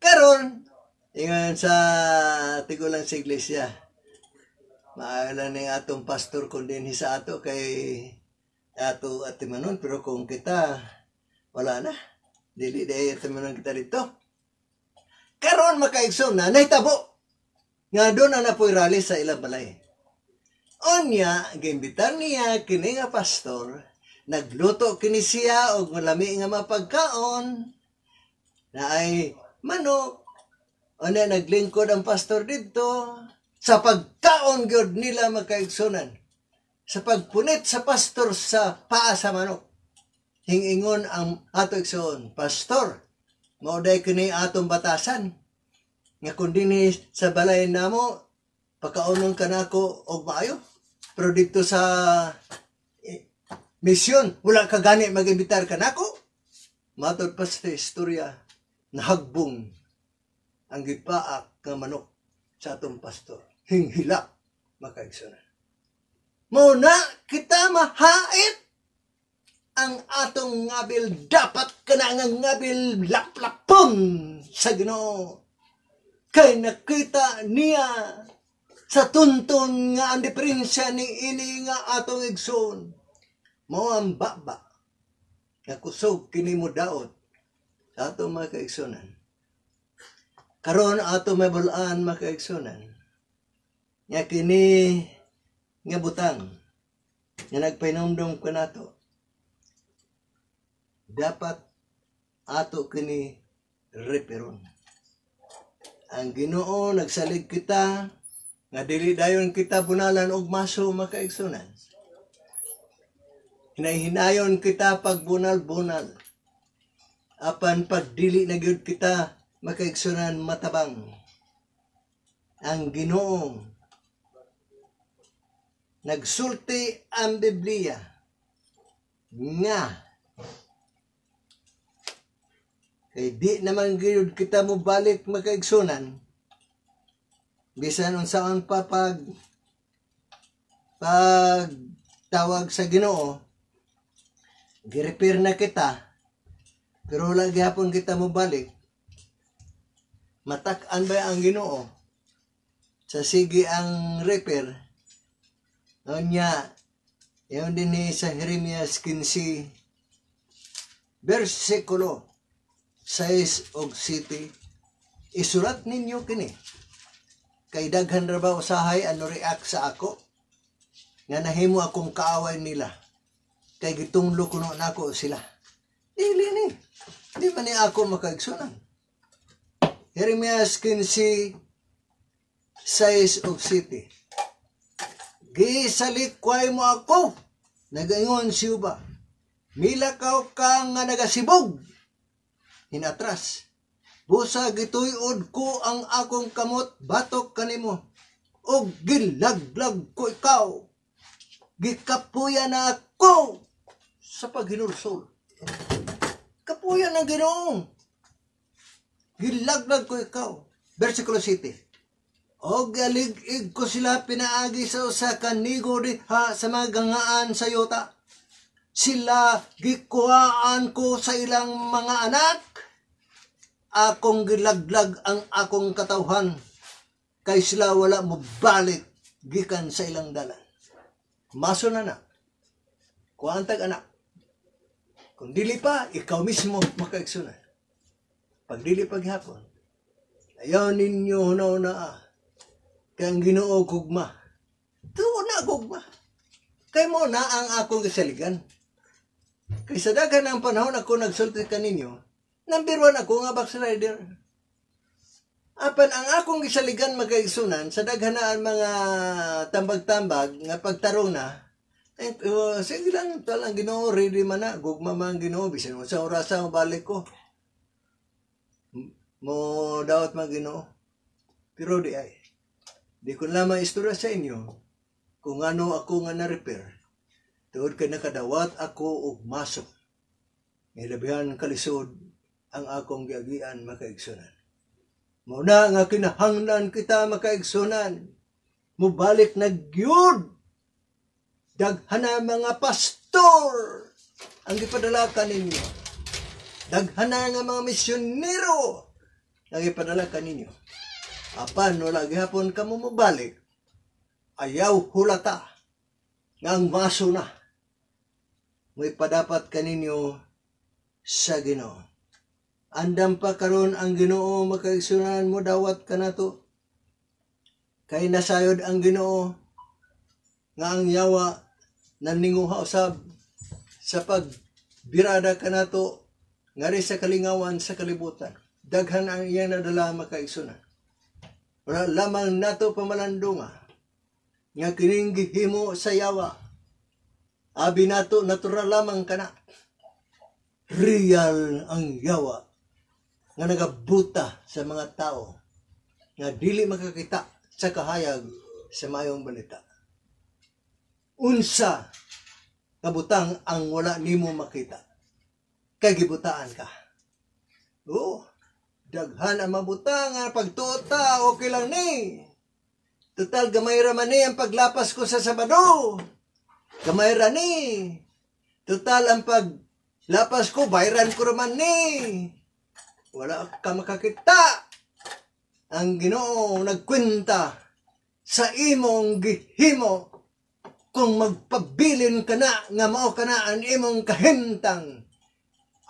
Karon, ingon sa tigulang sa iglesia maala ni atong pastor kung din sa ato kay ato at manon pero kung kita wala na dili day at manon kita dito karon makaigsoon na nahitabo nga doon na napoy rally sa ilang balay Onya, gimbitan niya kini nga pastor, nagluto kini siya og malami nga mapagkaon na ay manok. Onya naglingkod ang pastor didto, sa pagtaon gyud nila magkaigsunan sa pagpunit sa pastor sa paa sa manok hingingon ang ato igsoon pastor mao day kini atong batasan nga kun sa balay namo pagkaunon kanako og maayo pero dito sa e, misyon wala ka gani magimbitar kanako matod pa sa istorya nahagbong ang gipaak nga manok sa atong pastor hinghila makaigsunan. Muna kita mahait ang atong ngabil dapat kana nga ngabil laplapon sa Ginoo kay nakita niya sa tunton nga ang diferensya ni ini nga atong igsoon mao ang baba nga kusog kini daot sa atong mga kaigsunan karon ato mabulaan mga kaigsunan nga kini nga butang nga nagpainomdom ko nato dapat ato kini reperon ang Ginoo nagsalig kita nga dili dayon kita bunalan og maso makaigsunan hinayon kita pagbunal-bunal apan pagdili na gyud kita makaigsunan matabang ang Ginoo Nagsulti ang Biblia nga kay di naman gayud kita mo balik makaigsunan bisan unsaon pa pag pag tawag sa Ginoo girepair na kita pero wala gihapon kita mo balik matak-an ba ang Ginoo sa sige ang repair Onya, yun din ni sa Jeremias 15, versikulo 6 og 7, isulat ninyo kini. Kay daghan ra ba usahay ano react sa ako? Nga nahimo akong kaaway nila. Kay gitunglo kuno nako sila. Dili ni. Di man ni ako makaigsunan. Jeremias 15, 6 og 7 giisalikway mo ako. Nagayon si Uba Milakaw ka nga nagasibog. Hinatras. Busa gituyod ko ang akong kamot batok kanimo. O gilaglag ko ikaw. Gikapuya na ako sa paghinulsol. Kapuya ng ginoong. Gilaglag ko ikaw. Versikulo 7 og galig-ig ko sila pinaagi sa usa ka nigori ha sa magangaan sa yuta. Sila gikuhaan ko sa ilang mga anak. Akong gilaglag ang akong katawhan kay sila wala mabalik gikan sa ilang dalan. Maso na na. Kuantag anak. Kung dili pa, ikaw mismo makaigsunan. Pag dili paghapon, ayaw ninyo na na ah kang Ginoo gugma. Tuo na gugma. Kay mo na ang akong kasaligan. Kay sa daghan ang panahon ako nagsulti kaninyo, number one ako nga backslider. Apan ang akong gisaligan magkaigsunan sa daghan ang mga tambag-tambag nga pagtarong na, And, uh, sige lang, talang ginoo, ready man na, gugma man ginoo, bisan mo sa orasa, balik ko. Mo dawat man ginoo. Pero di ay. Di ko lamang istorya sa inyo kung ano ako nga na-repair. Tuod ka nakadawat ako og masok. Nilabihan ang kalisod ang akong giagian makaigsunan. Muna nga kinahanglan kita makaigsunan. Mubalik na gyud. Daghana mga pastor ang gipadala kaninyo. Daghana nga mga misyonero ang gipadala kaninyo Apan wala gihapon ka mo mabalik. Ayaw hulata ngang maso na. May padapat kaninyo sa Ginoo. Andam pa karon ang Ginoo makaigsunan mo dawat kanato. Kay nasayod ang Ginoo nga ang yawa naninguha usab sa pagbirada kanato ngari sa kalingawan sa kalibutan. Daghan ang iyang nadala makaigsunan. Wala lamang nato pamalandunga nga kining gihimo sa yawa. Abi nato natural lamang kana. Real ang yawa nga nagabuta sa mga tao nga dili makakita sa kahayag sa mayong balita. Unsa kabutang ang wala nimo makita. Kay gibutaan ka. Oo. Daghan ang mabutang ang pagtuta, okay lang ni. Total, gamay raman ni ang paglapas ko sa Sabado. Gamay ra ni. Total, ang paglapas ko, bayran ko raman ni. Wala ka makakita. Ang ginoo nagkwenta sa imong gihimo kung magpabilin ka na nga mao ka na ang imong kahintang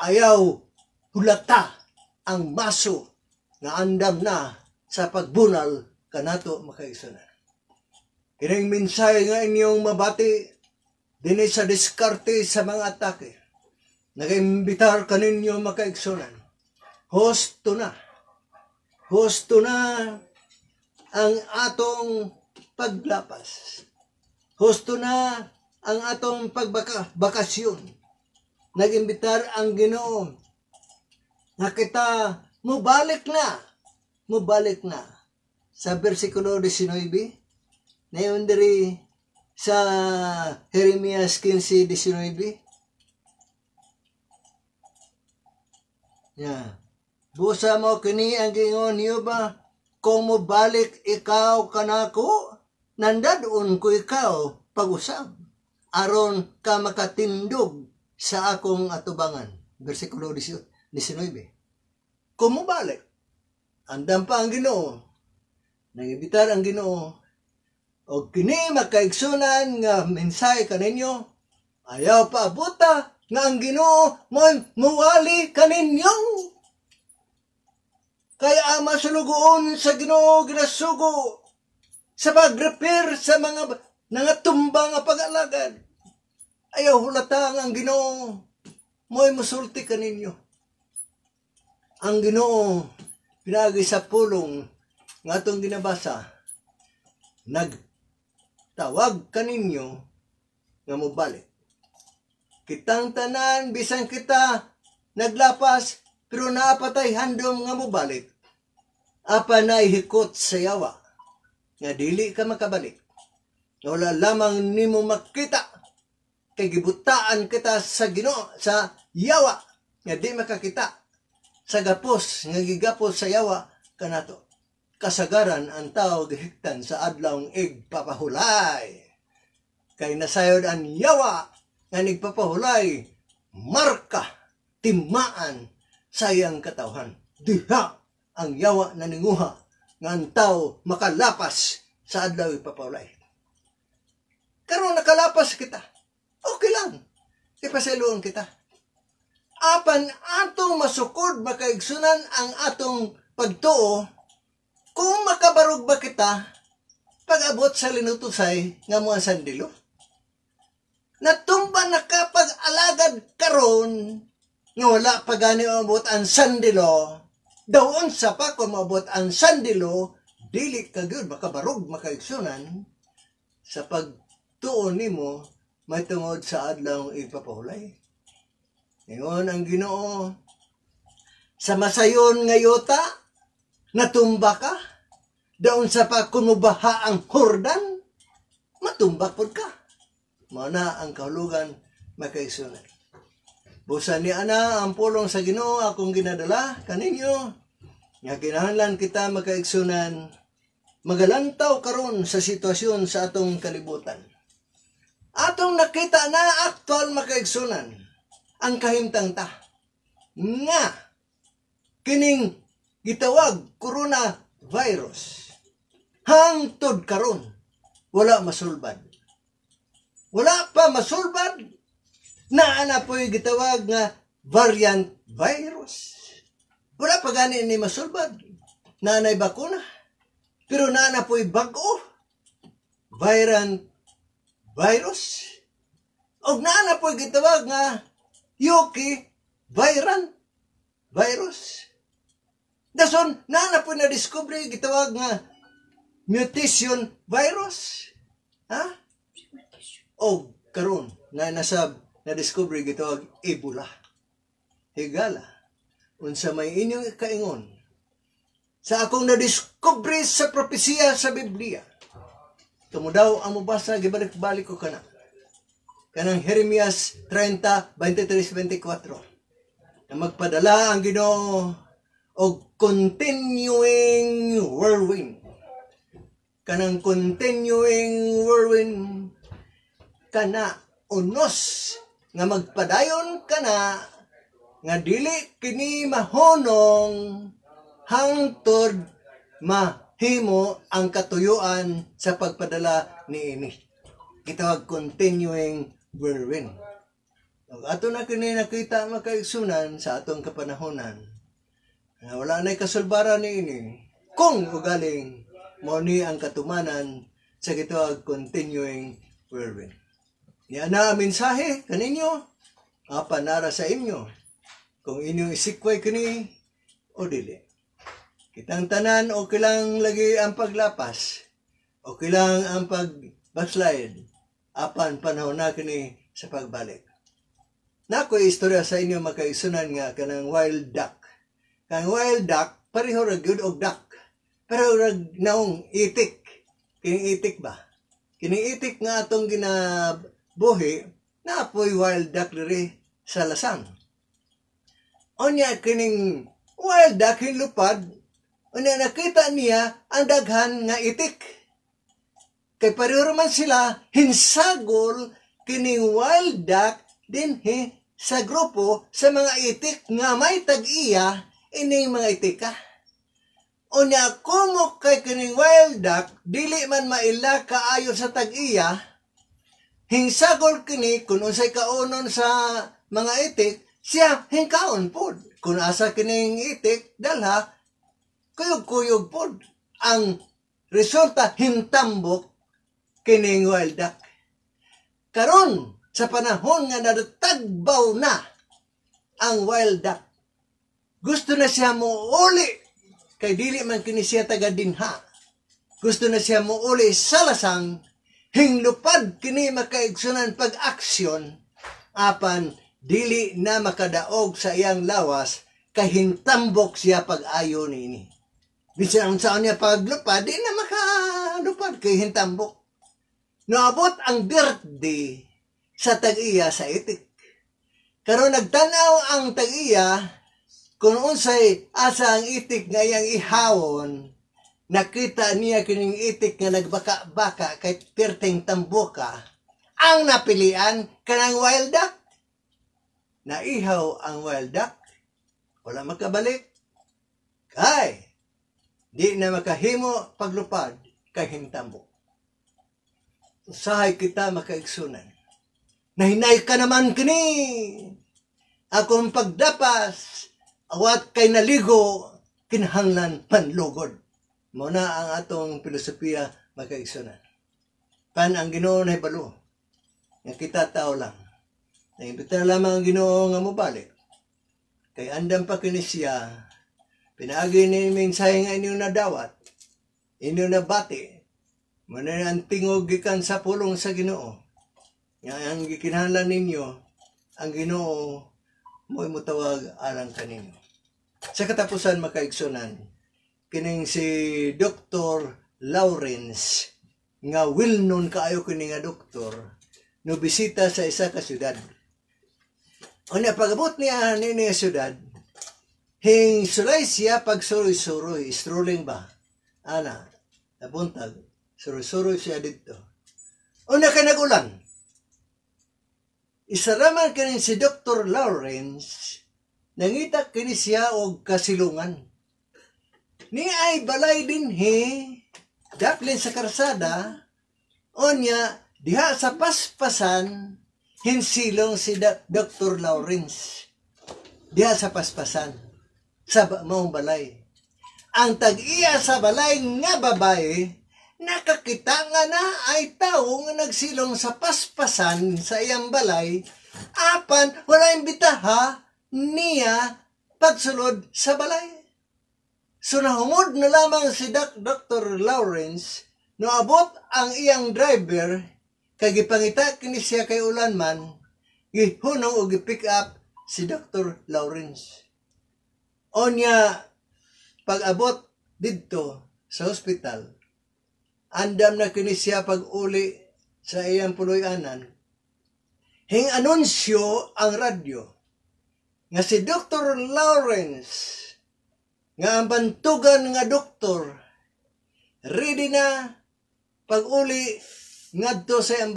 ayaw hulata ang maso nga andam na sa pagbunal kanato makaisuna. Kining mensahe nga inyong mabati dinhi sa diskarte sa mga atake. Nagaimbitar kaninyo makaigsunan. Hosto na. Hosto na ang atong paglapas. Hosto na ang atong pagbakasyon. Nagiimbitar ang Ginoo nakita mo balik na, mo balik na. Sa versikulo 19, na yun diri sa Jeremias 15:19. Yeah. Busa mo kini ang gingon ba kung balik ikaw kanako nandadoon ko ikaw pag-usab aron ka makatindog sa akong atubangan. Versikulo 18. 19. Kumubalik. Andan pa ang ginoo. Nangibitar ang ginoo. O kini makaigsunan nga mensahe kaninyo, ayaw pa buta nga ang ginoo mo muwali kaninyo. Kaya ama sulugoon sa ginoo ginasugo sa pag sa mga nangatumba nga pag-alagad. Ayaw hulata ang ginoo mo'y musulti kaninyo ang Ginoo pinagi sa pulong ngatong ginabasa tawag kaninyo nga mobalik kitang tanan bisan kita naglapas pero naapatay handom nga mobalik apa na ihikot sa yawa nga dili ka makabalik wala lamang nimo makita kay gibutaan kita sa Ginoo sa yawa nga di makakita sa gapos nga gigapos sa yawa kanato kasagaran ang tao gihiktan sa adlawng ig papahulay kay nasayod ang yawa nga nigpapahulay marka timaan sayang katawhan diha ang yawa na ninguha nga ang tao makalapas sa adlaw ipapahulay karon nakalapas kita okay lang ipasayloon kita apan atong masukod makaigsunan ang atong pagtuo kung makabarog ba kita pag-abot sa linutusay nga mga sandilo. Natumba na kapag alagad karon nga wala pa gani mabot ang sandilo, daon sa pa kung mabot ang sandilo, dili ka gyud makabarog makaigsunan sa pagtuon nimo matungod sa adlaw ipapahulay. Ngayon ang ginoo, sa masayon ngayota, natumba ka, daon sa pa kumubaha ang Jordan, matumbak pod ka. Mana ang kahulugan makaisunod. Busan ni ana ang pulong sa Ginoo akong ginadala kaninyo nga kinahanlan kita makaigsunan magalantaw karon sa sitwasyon sa atong kalibutan. Atong nakita na aktual makaigsunan ang kahimtangta nga kining gitawag corona virus hangtod karon wala masulbad wala pa masulbad na ana po'y gitawag nga variant virus wala pa gani ni masulbad na anay bakuna pero na ana po'y bag-o variant virus og na ana po'y gitawag nga Yuki Viran Virus. Dason, nana po na discovery gitawag nga mutation virus. Ha? O oh, karon na nasab na discovery gitawag Ebola. Higala. Unsa may inyong kaingon sa akong na-discovery sa propesya sa Biblia. Tumudaw ang mabasa, gibalik-balik ko kana kanang Jeremias 30, 23, 24. Na magpadala ang Ginoo og continuing whirlwind. Kanang continuing whirlwind kana unos nga magpadayon kana nga dili kini mahonong hangtod mahimo ang katuyuan sa pagpadala ni ini. Gitawag continuing whirlwind. Ato na kini nakita ang makaigsunan sa atong kapanahonan. Na wala na'y kasulbaran ni ini. Kung ugaling, mo ni ang katumanan sa gitawag continuing whirlwind. Niya na mensahe kaninyo, apanara sa inyo. Kung inyong isikway kini, o dili. Kitang tanan, o kilang lagi ang paglapas, o kilang ang pagbaslide, apan panahon na kini sa pagbalik. Nako istorya sa inyo makaisunan nga kanang wild duck. Kang wild duck pareho ra gyud og duck. Pero rag naong itik. Kini itik ba? Kini itik nga atong ginabuhi na apoy wild duck diri sa lasang. Onya kining wild duck hinlupad, unya nakita niya ang daghan nga itik. Kay pariro man sila, hinsagol, kining wild duck, din he, sa grupo, sa mga itik nga may tag-iya, ining mga itika. ka. Unya kumo kay kining wild duck, dili man maila kaayo sa tag-iya, hinsagol kini kung unsay kaunon sa mga itik, siya hingkaon pod. Kung asa kining itik, dalha, kuyog-kuyog pod. Ang resulta, hintambok kining waldak. Karon, sa panahon nga nadatagbaw na ang wild duck. gusto na siya mo uli kay dili man kini siya taga dinha. Gusto na siya mo uli sa lasang hinglupad kini makaigsunan pag-aksyon apan dili na makadaog sa iyang lawas kay hintambok siya pag-ayo nini. Bisan ang saon niya paglupad, di na makalupad kay hintambok. Naabot ang birthday sa tag-iya sa itik. Karon nagtanaw ang tag-iya kung unsay asa ang itik nga iyang ihawon, nakita niya kining itik nga nagbaka-baka kay perteng tamboka Ang napilian kanang wild duck. Naihaw ang wild duck. Wala magkabalik Kay, di na makahimo paglupad kay hintambok usahay kita makaigsunan. Nahinay ka naman kini. Akong pagdapas, awat kay naligo, kinahanglan panlugod. Mo na ang atong filosofiya makaigsunan. Pan ang ginoo na balo. Nga kita tao lang. Naimbitar lamang ang ginoo nga mubalik. Kay andam pa kini siya, pinaagi ni mensahe nga inyo nadawat, dawat, inyo na bati, Mananang tingog gikan sa pulong sa Ginoo. Nga ang gikinahanglan ninyo, ang Ginoo mo'y mutawag alang kaninyo. Sa katapusan makaigsunan, kining si Dr. Lawrence nga well known kaayo kini nga doktor no bisita sa isa ka syudad. Unya pagabot niya ni ni syudad, hing sulay siya pag suruy-suruy, strolling ba? Ana, nabuntag. Surusuroy siya dito. Una ka nagulan. Isaraman ka si Dr. Lawrence, nangita kini siya og kasilungan. Ni ay balay din he, daplin sa karsada, onya, diha sa paspasan, hinsilong si Dr. Lawrence. Diha sa paspasan, sa maong balay. Ang tag-iya sa balay nga babae, nakakita nga na ay tao nga nagsilong sa paspasan sa iyang balay, apan wala imbitaha niya pagsulod sa balay. So nahumod na lamang si Dr. Lawrence no abot ang iyang driver kay gipangita kini siya kay ulanman gihunong og pick up si Dr. Lawrence. Onya pag-abot didto sa hospital andam na kini siya pag-uli sa iyang puloy-anan. Hing anunsyo ang radyo nga si Dr. Lawrence nga ang bantugan nga doktor ready na pag-uli ngadto sa ang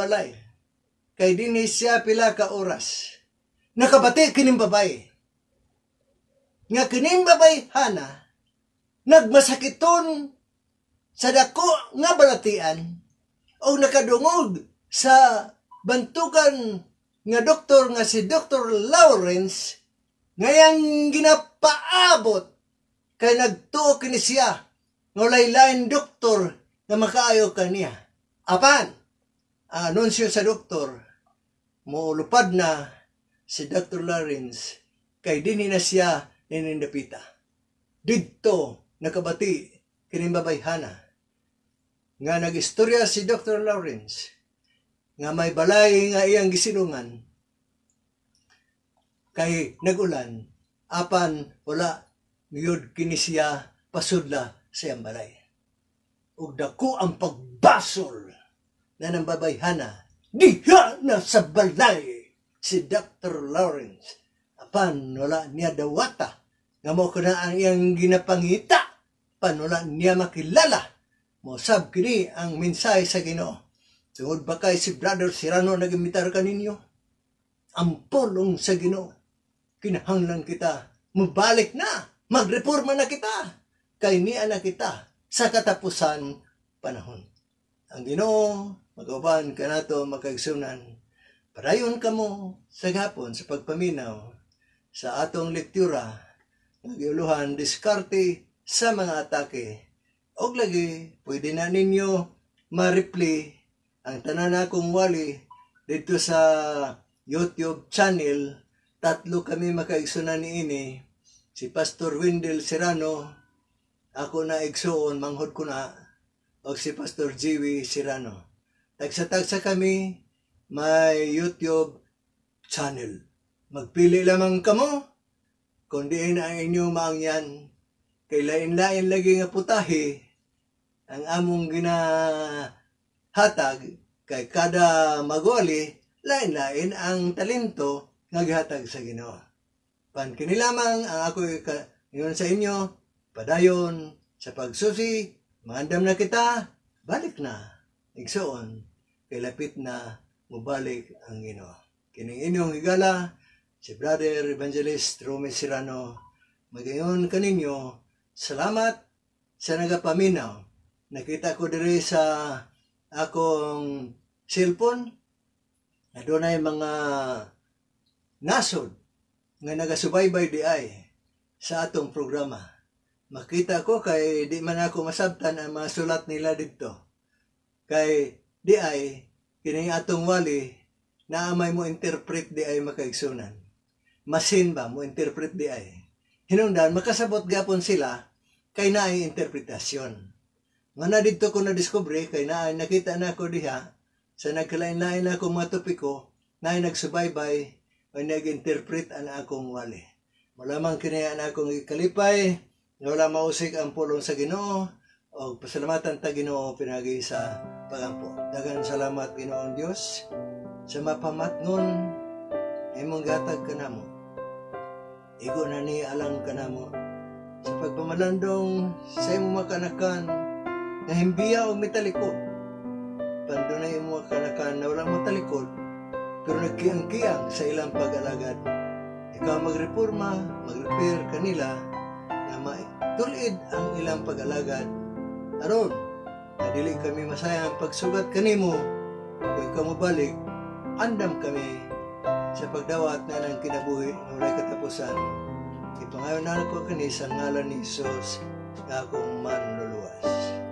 kay dinhi siya pila ka oras nakabati kining babay nga kining babay hana nagmasakiton sa dako nga balatian o nakadungog sa bantukan nga doktor nga si Dr. Lawrence ngayang ginapaabot kay nagtuo kini siya nga lain doktor nga makaayo kaniya. Apan, anunsyo sa doktor, muulupad na si Dr. Lawrence kay din na siya ninindapita. Dito nakabati kining babayhana nga nagistorya si Dr. Lawrence nga may balay nga iyang gisinungan kay nagulan apan wala yud kini siya pasudla sa iyang balay ug dako ang pagbasol na nambabayhana diha na sa balay si Dr. Lawrence apan wala niya dawata nga mo ko ang iyang ginapangita pan wala niya makilala Mosab kini ang mensahe sa Ginoo. Tungod ba kay si Brother Sirano nagimitar kaninyo? Ang pulong sa Ginoo. Kinahanglan kita. Mabalik na. Magreforma na kita. Kay niya na kita sa katapusan panahon. Ang Ginoo, magaban ka na to makagsunan. Parayon ka mo sa gapon sa pagpaminaw sa atong lektura. Nagiuluhan diskarte sa mga atake Og lagi, pwede na ninyo ma-reply ang tanan akong wali dito sa YouTube channel. Tatlo kami makaigsunan ni ini. Si Pastor Wendell Serrano, ako na igsuon, manghod ko na. og si Pastor Jiwi Serrano. Tagsa-tagsa kami, may YouTube channel. Magpili lamang kamo, kundi na inyo maangyan. Kay lain-lain lagi nga putahe, ang among ginahatag kay kada magwali lain-lain ang talento nga gihatag sa Ginoo. Pan kini lamang ang ako ingon sa inyo padayon sa pagsusi maandam na kita balik na igsoon kay lapit na mubalik ang Ginoo. Kining inyong higala si Brother Evangelist Rome Serrano magayon kaninyo salamat sa nagapaminaw nakita ko diri sa akong cellphone na doon ay mga nasod nga nagasubaybay di ay sa atong programa. Makita ko kay di man ako masabtan ang mga sulat nila dito. Kay di ay kining atong wali na amay mo interpret di ay makaigsunan. Masin ba mo interpret di ay? Hinungdan, makasabot gapon sila kay naay interpretasyon. Nga na dito ko na-discovery, kay na nakita na ako diha, sa nagkalain-lain na ako mga topiko, na ay nagsubaybay, o nag-interpret ang akong wali. Malamang kinayaan akong ikalipay, nga wala mausik ang pulong sa ginoo, o pasalamatan ta ginoo pinagi sa pagampo. Dagan salamat ginoong Diyos sa mapamatnon imong gatag kanamo. Igo na ni alang kanamo sa pagpamalandong sa imong makanakan nga himbiya og mitalikod. Pando na yung mga kanakan na wala mo talikod, pero nagkiang-kiang sa ilang pag-alagad. Ikaw magreforma, mag kanila, na maitulid ang ilang pag-alagad. Aron, nadili kami masaya ang pagsugat kanimo, kung ikaw mabalik, andam kami sa pagdawat na ng kinabuhi na walay katapusan. Ipangayon na ako kani ngalan ni Jesus na akong manluluwas.